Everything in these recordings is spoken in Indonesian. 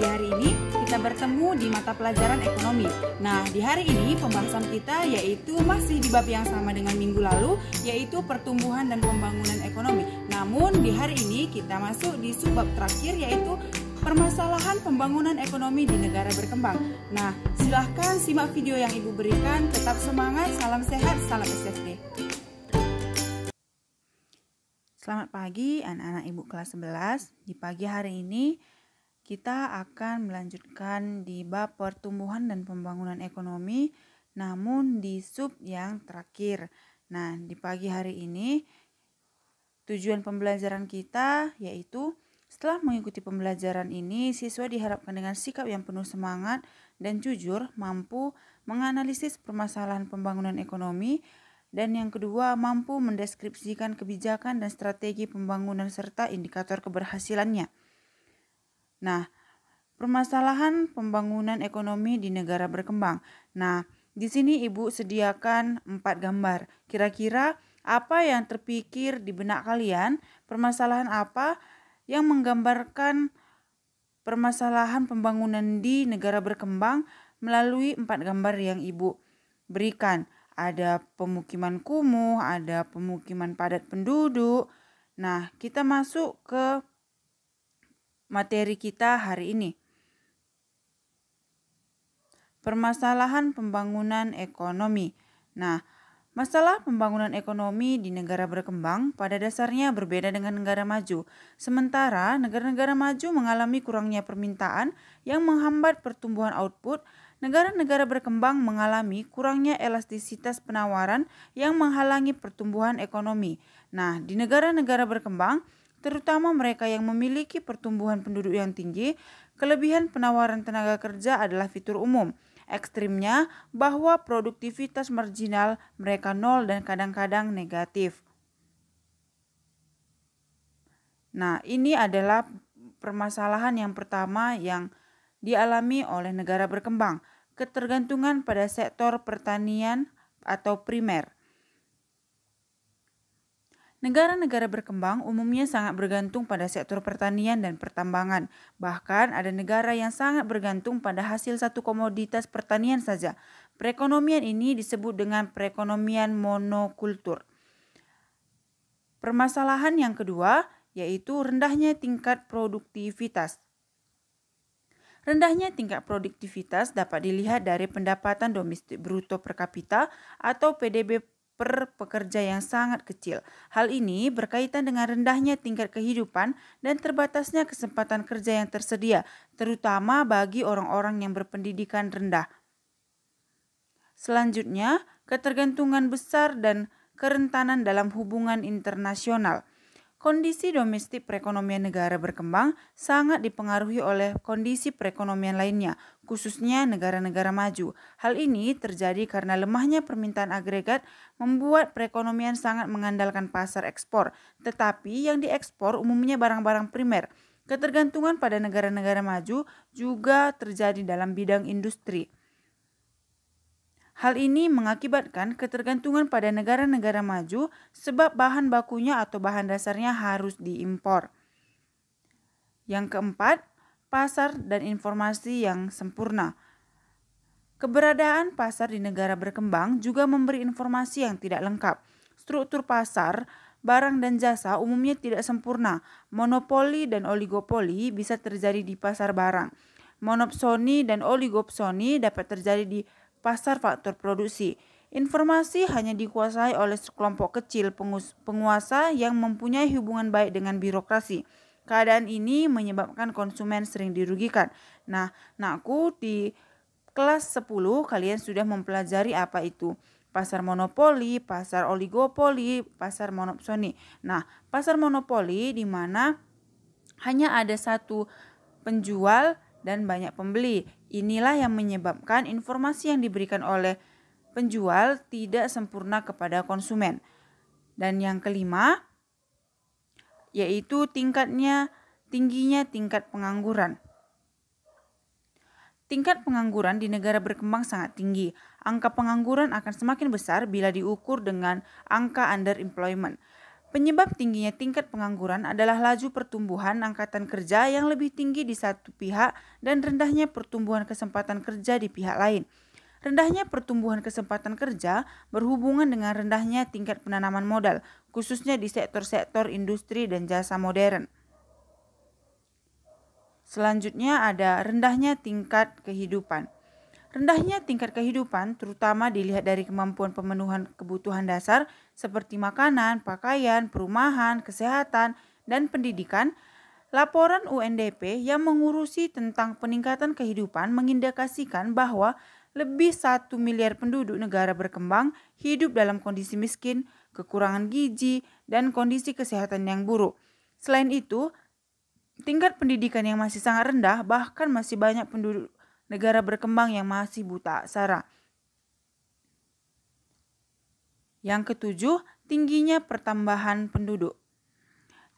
di hari ini kita bertemu di mata pelajaran ekonomi. Nah, di hari ini pembahasan kita yaitu masih di bab yang sama dengan minggu lalu, yaitu pertumbuhan dan pembangunan ekonomi. Namun, di hari ini kita masuk di subbab terakhir yaitu permasalahan pembangunan ekonomi di negara berkembang. Nah, silahkan simak video yang Ibu berikan. Tetap semangat, salam sehat, salam SFD. Selamat pagi anak-anak Ibu kelas 11. Di pagi hari ini, kita akan melanjutkan di bab pertumbuhan dan pembangunan ekonomi, namun di sub yang terakhir. Nah, di pagi hari ini, tujuan pembelajaran kita yaitu setelah mengikuti pembelajaran ini, siswa diharapkan dengan sikap yang penuh semangat dan jujur mampu menganalisis permasalahan pembangunan ekonomi dan yang kedua mampu mendeskripsikan kebijakan dan strategi pembangunan serta indikator keberhasilannya. Nah, permasalahan pembangunan ekonomi di negara berkembang. Nah, di sini Ibu sediakan empat gambar. Kira-kira apa yang terpikir di benak kalian? Permasalahan apa yang menggambarkan permasalahan pembangunan di negara berkembang melalui empat gambar yang Ibu berikan? Ada pemukiman kumuh, ada pemukiman padat penduduk. Nah, kita masuk ke materi kita hari ini. Permasalahan pembangunan ekonomi. Nah, masalah pembangunan ekonomi di negara berkembang pada dasarnya berbeda dengan negara maju. Sementara negara-negara maju mengalami kurangnya permintaan yang menghambat pertumbuhan output, negara-negara berkembang mengalami kurangnya elastisitas penawaran yang menghalangi pertumbuhan ekonomi. Nah, di negara-negara berkembang, terutama mereka yang memiliki pertumbuhan penduduk yang tinggi, kelebihan penawaran tenaga kerja adalah fitur umum. Ekstrimnya bahwa produktivitas marginal mereka nol dan kadang-kadang negatif. Nah, ini adalah permasalahan yang pertama yang dialami oleh negara berkembang, ketergantungan pada sektor pertanian atau primer. Negara-negara berkembang umumnya sangat bergantung pada sektor pertanian dan pertambangan. Bahkan ada negara yang sangat bergantung pada hasil satu komoditas pertanian saja. Perekonomian ini disebut dengan perekonomian monokultur. Permasalahan yang kedua yaitu rendahnya tingkat produktivitas. Rendahnya tingkat produktivitas dapat dilihat dari pendapatan domestik bruto per kapita atau PDB per pekerja yang sangat kecil. Hal ini berkaitan dengan rendahnya tingkat kehidupan dan terbatasnya kesempatan kerja yang tersedia, terutama bagi orang-orang yang berpendidikan rendah. Selanjutnya, ketergantungan besar dan kerentanan dalam hubungan internasional. Kondisi domestik perekonomian negara berkembang sangat dipengaruhi oleh kondisi perekonomian lainnya, khususnya negara-negara maju. Hal ini terjadi karena lemahnya permintaan agregat membuat perekonomian sangat mengandalkan pasar ekspor, tetapi yang diekspor umumnya barang-barang primer. Ketergantungan pada negara-negara maju juga terjadi dalam bidang industri. Hal ini mengakibatkan ketergantungan pada negara-negara maju sebab bahan bakunya atau bahan dasarnya harus diimpor. Yang keempat, pasar dan informasi yang sempurna. Keberadaan pasar di negara berkembang juga memberi informasi yang tidak lengkap. Struktur pasar, barang dan jasa umumnya tidak sempurna. Monopoli dan oligopoli bisa terjadi di pasar barang. Monopsoni dan oligopsoni dapat terjadi di pasar faktor produksi. Informasi hanya dikuasai oleh sekelompok kecil penguasa yang mempunyai hubungan baik dengan birokrasi. Keadaan ini menyebabkan konsumen sering dirugikan. Nah, naku di kelas 10 kalian sudah mempelajari apa itu pasar monopoli, pasar oligopoli, pasar monopsoni. Nah, pasar monopoli di mana hanya ada satu penjual dan banyak pembeli. Inilah yang menyebabkan informasi yang diberikan oleh penjual tidak sempurna kepada konsumen. Dan yang kelima, yaitu tingkatnya tingginya tingkat pengangguran. Tingkat pengangguran di negara berkembang sangat tinggi. Angka pengangguran akan semakin besar bila diukur dengan angka underemployment Penyebab tingginya tingkat pengangguran adalah laju pertumbuhan angkatan kerja yang lebih tinggi di satu pihak dan rendahnya pertumbuhan kesempatan kerja di pihak lain. Rendahnya pertumbuhan kesempatan kerja berhubungan dengan rendahnya tingkat penanaman modal, khususnya di sektor-sektor industri dan jasa modern. Selanjutnya ada rendahnya tingkat kehidupan. Rendahnya tingkat kehidupan, terutama dilihat dari kemampuan pemenuhan kebutuhan dasar seperti makanan, pakaian, perumahan, kesehatan, dan pendidikan, laporan UNDP yang mengurusi tentang peningkatan kehidupan mengindikasikan bahwa lebih satu miliar penduduk negara berkembang hidup dalam kondisi miskin, kekurangan gizi, dan kondisi kesehatan yang buruk. Selain itu, tingkat pendidikan yang masih sangat rendah bahkan masih banyak penduduk negara berkembang yang masih buta aksara. Yang ketujuh, tingginya pertambahan penduduk.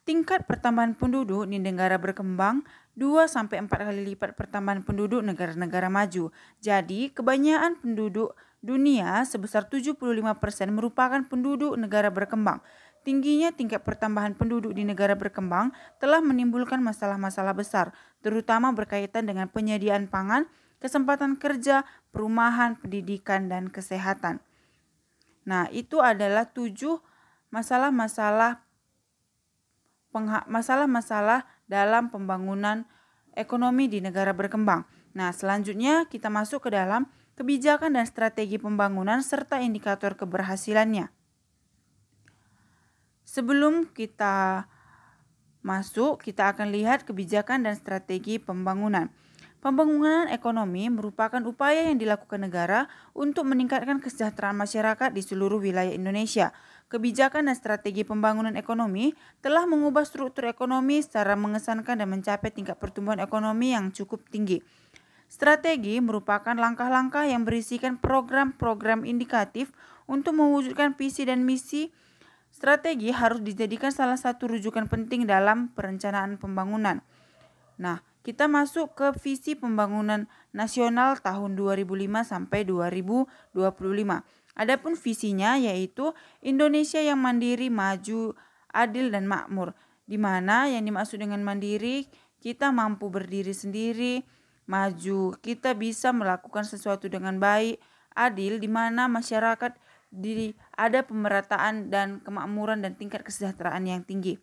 Tingkat pertambahan penduduk di negara berkembang 2-4 kali lipat pertambahan penduduk negara-negara maju. Jadi, kebanyakan penduduk dunia sebesar 75% merupakan penduduk negara berkembang. Tingginya tingkat pertambahan penduduk di negara berkembang telah menimbulkan masalah-masalah besar, terutama berkaitan dengan penyediaan pangan, kesempatan kerja, perumahan, pendidikan, dan kesehatan. Nah, itu adalah tujuh masalah-masalah masalah-masalah dalam pembangunan ekonomi di negara berkembang. Nah, selanjutnya kita masuk ke dalam kebijakan dan strategi pembangunan serta indikator keberhasilannya. Sebelum kita masuk, kita akan lihat kebijakan dan strategi pembangunan. Pembangunan ekonomi merupakan upaya yang dilakukan negara untuk meningkatkan kesejahteraan masyarakat di seluruh wilayah Indonesia. Kebijakan dan strategi pembangunan ekonomi telah mengubah struktur ekonomi secara mengesankan dan mencapai tingkat pertumbuhan ekonomi yang cukup tinggi. Strategi merupakan langkah-langkah yang berisikan program-program indikatif untuk mewujudkan visi dan misi. Strategi harus dijadikan salah satu rujukan penting dalam perencanaan pembangunan. Nah, kita masuk ke visi pembangunan nasional tahun 2005 sampai 2025. Adapun visinya yaitu Indonesia yang mandiri, maju, adil dan makmur. Di mana yang dimaksud dengan mandiri, kita mampu berdiri sendiri, maju, kita bisa melakukan sesuatu dengan baik, adil di mana masyarakat di ada pemerataan dan kemakmuran dan tingkat kesejahteraan yang tinggi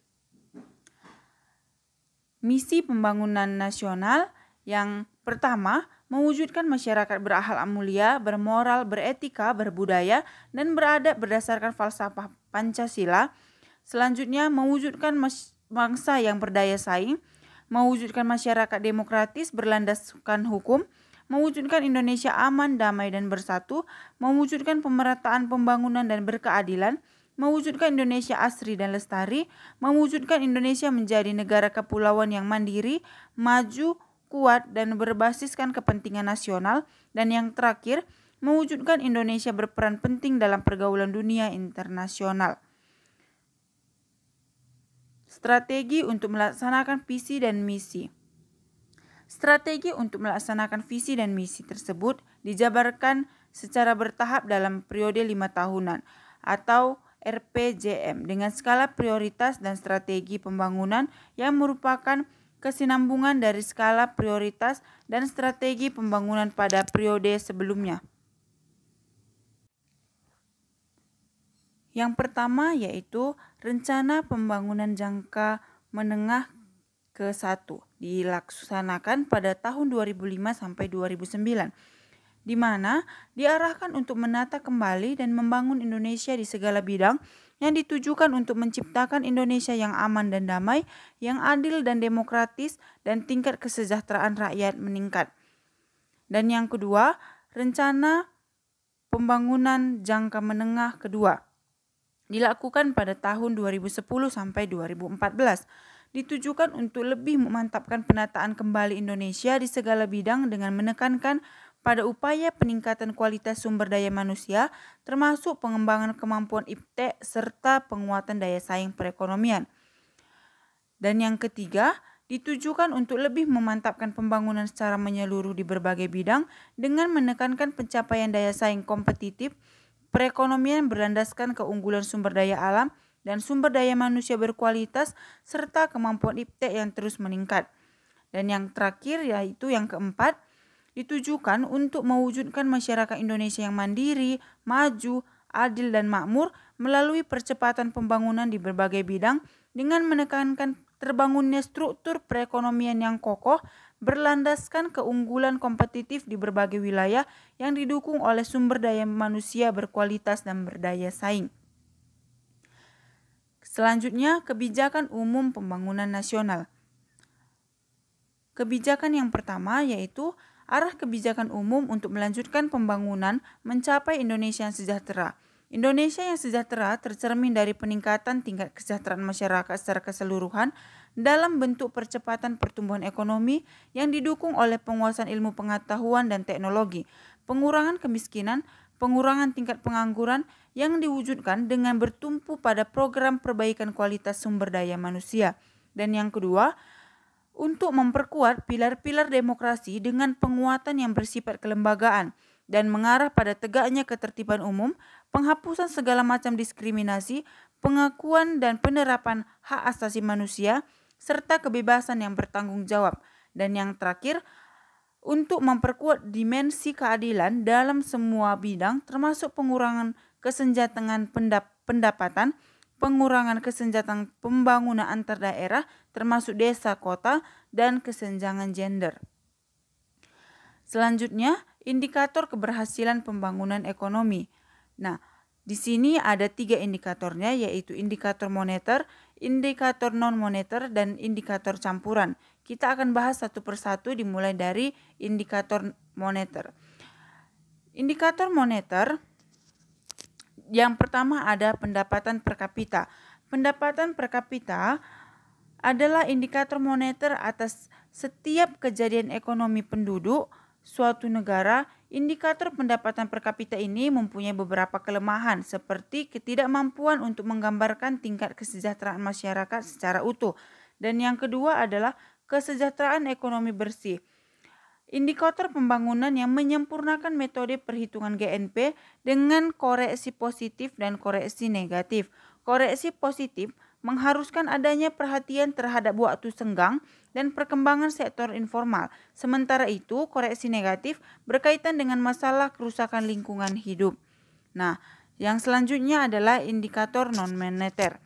misi pembangunan nasional yang pertama mewujudkan masyarakat berakhlak mulia, bermoral, beretika, berbudaya, dan beradab berdasarkan falsafah Pancasila. Selanjutnya mewujudkan bangsa yang berdaya saing, mewujudkan masyarakat demokratis berlandaskan hukum, mewujudkan Indonesia aman, damai, dan bersatu, mewujudkan pemerataan pembangunan dan berkeadilan, mewujudkan Indonesia asri dan lestari, mewujudkan Indonesia menjadi negara kepulauan yang mandiri, maju, kuat, dan berbasiskan kepentingan nasional, dan yang terakhir, mewujudkan Indonesia berperan penting dalam pergaulan dunia internasional. Strategi untuk melaksanakan visi dan misi. Strategi untuk melaksanakan visi dan misi tersebut dijabarkan secara bertahap dalam periode lima tahunan atau RPJM dengan skala prioritas dan strategi pembangunan yang merupakan kesinambungan dari skala prioritas dan strategi pembangunan pada periode sebelumnya. Yang pertama yaitu rencana pembangunan jangka menengah ke-1 dilaksanakan pada tahun 2005 sampai 2009 di mana diarahkan untuk menata kembali dan membangun Indonesia di segala bidang yang ditujukan untuk menciptakan Indonesia yang aman dan damai, yang adil dan demokratis, dan tingkat kesejahteraan rakyat meningkat. Dan yang kedua, rencana pembangunan jangka menengah kedua dilakukan pada tahun 2010 sampai 2014 ditujukan untuk lebih memantapkan penataan kembali Indonesia di segala bidang dengan menekankan pada upaya peningkatan kualitas sumber daya manusia, termasuk pengembangan kemampuan IPTEK serta penguatan daya saing perekonomian. Dan yang ketiga, ditujukan untuk lebih memantapkan pembangunan secara menyeluruh di berbagai bidang dengan menekankan pencapaian daya saing kompetitif, perekonomian berlandaskan keunggulan sumber daya alam dan sumber daya manusia berkualitas serta kemampuan IPTEK yang terus meningkat. Dan yang terakhir yaitu yang keempat, ditujukan untuk mewujudkan masyarakat Indonesia yang mandiri, maju, adil, dan makmur melalui percepatan pembangunan di berbagai bidang dengan menekankan terbangunnya struktur perekonomian yang kokoh berlandaskan keunggulan kompetitif di berbagai wilayah yang didukung oleh sumber daya manusia berkualitas dan berdaya saing. Selanjutnya, kebijakan umum pembangunan nasional. Kebijakan yang pertama yaitu arah kebijakan umum untuk melanjutkan pembangunan mencapai Indonesia yang sejahtera. Indonesia yang sejahtera tercermin dari peningkatan tingkat kesejahteraan masyarakat secara keseluruhan dalam bentuk percepatan pertumbuhan ekonomi yang didukung oleh penguasaan ilmu pengetahuan dan teknologi, pengurangan kemiskinan, pengurangan tingkat pengangguran yang diwujudkan dengan bertumpu pada program perbaikan kualitas sumber daya manusia. Dan yang kedua, untuk memperkuat pilar-pilar demokrasi dengan penguatan yang bersifat kelembagaan dan mengarah pada tegaknya ketertiban umum, penghapusan segala macam diskriminasi, pengakuan dan penerapan hak asasi manusia, serta kebebasan yang bertanggung jawab. Dan yang terakhir, untuk memperkuat dimensi keadilan dalam semua bidang termasuk pengurangan kesenjangan pendapatan, pengurangan kesenjataan pembangunan antar daerah termasuk desa kota dan kesenjangan gender. Selanjutnya, indikator keberhasilan pembangunan ekonomi. Nah, di sini ada tiga indikatornya yaitu indikator moneter, indikator non-moneter, dan indikator campuran. Kita akan bahas satu persatu dimulai dari indikator moneter. Indikator moneter yang pertama ada pendapatan per kapita. Pendapatan per kapita adalah indikator moneter atas setiap kejadian ekonomi penduduk suatu negara. Indikator pendapatan per kapita ini mempunyai beberapa kelemahan seperti ketidakmampuan untuk menggambarkan tingkat kesejahteraan masyarakat secara utuh. Dan yang kedua adalah kesejahteraan ekonomi bersih indikator pembangunan yang menyempurnakan metode perhitungan GNP dengan koreksi positif dan koreksi negatif. Koreksi positif mengharuskan adanya perhatian terhadap waktu senggang dan perkembangan sektor informal. Sementara itu, koreksi negatif berkaitan dengan masalah kerusakan lingkungan hidup. Nah, yang selanjutnya adalah indikator non-moneter.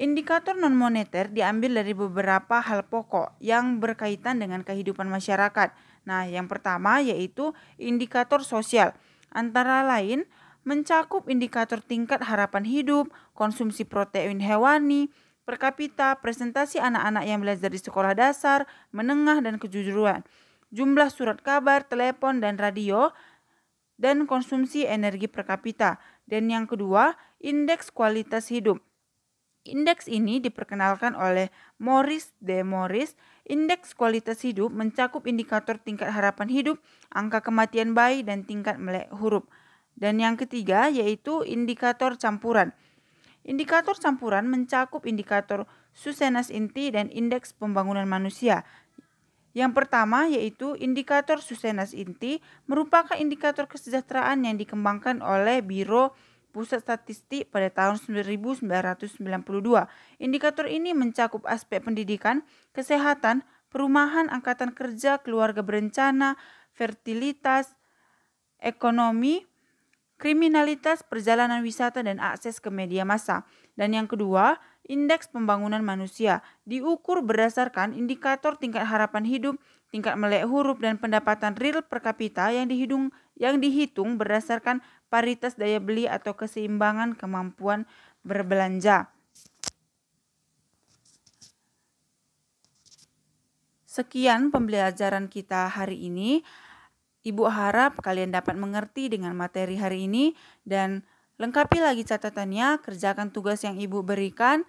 Indikator non-moneter diambil dari beberapa hal pokok yang berkaitan dengan kehidupan masyarakat. Nah, yang pertama yaitu indikator sosial, antara lain mencakup indikator tingkat harapan hidup, konsumsi protein hewani, per kapita, presentasi anak-anak yang belajar di sekolah dasar, menengah, dan kejujuran, jumlah surat kabar, telepon, dan radio, dan konsumsi energi per kapita. Dan yang kedua, indeks kualitas hidup Indeks ini diperkenalkan oleh Morris D. Morris. Indeks kualitas hidup mencakup indikator tingkat harapan hidup, angka kematian bayi, dan tingkat melek huruf. Dan yang ketiga yaitu indikator campuran. Indikator campuran mencakup indikator susenas inti dan indeks pembangunan manusia. Yang pertama yaitu indikator susenas inti merupakan indikator kesejahteraan yang dikembangkan oleh Biro Pusat Statistik pada tahun 1992. Indikator ini mencakup aspek pendidikan, kesehatan, perumahan, angkatan kerja, keluarga berencana, fertilitas, ekonomi, kriminalitas, perjalanan wisata, dan akses ke media massa. Dan yang kedua, indeks pembangunan manusia diukur berdasarkan indikator tingkat harapan hidup, tingkat melek huruf, dan pendapatan real per kapita yang dihitung, yang dihitung berdasarkan paritas daya beli atau keseimbangan kemampuan berbelanja. Sekian pembelajaran kita hari ini. Ibu harap kalian dapat mengerti dengan materi hari ini dan lengkapi lagi catatannya, kerjakan tugas yang Ibu berikan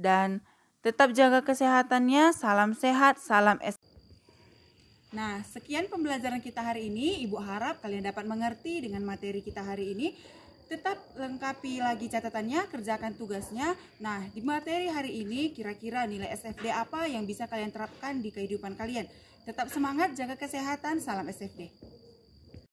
dan tetap jaga kesehatannya. Salam sehat, salam es. Nah, sekian pembelajaran kita hari ini. Ibu harap kalian dapat mengerti dengan materi kita hari ini. Tetap lengkapi lagi catatannya, kerjakan tugasnya. Nah, di materi hari ini kira-kira nilai SFD apa yang bisa kalian terapkan di kehidupan kalian. Tetap semangat, jaga kesehatan. Salam SFD.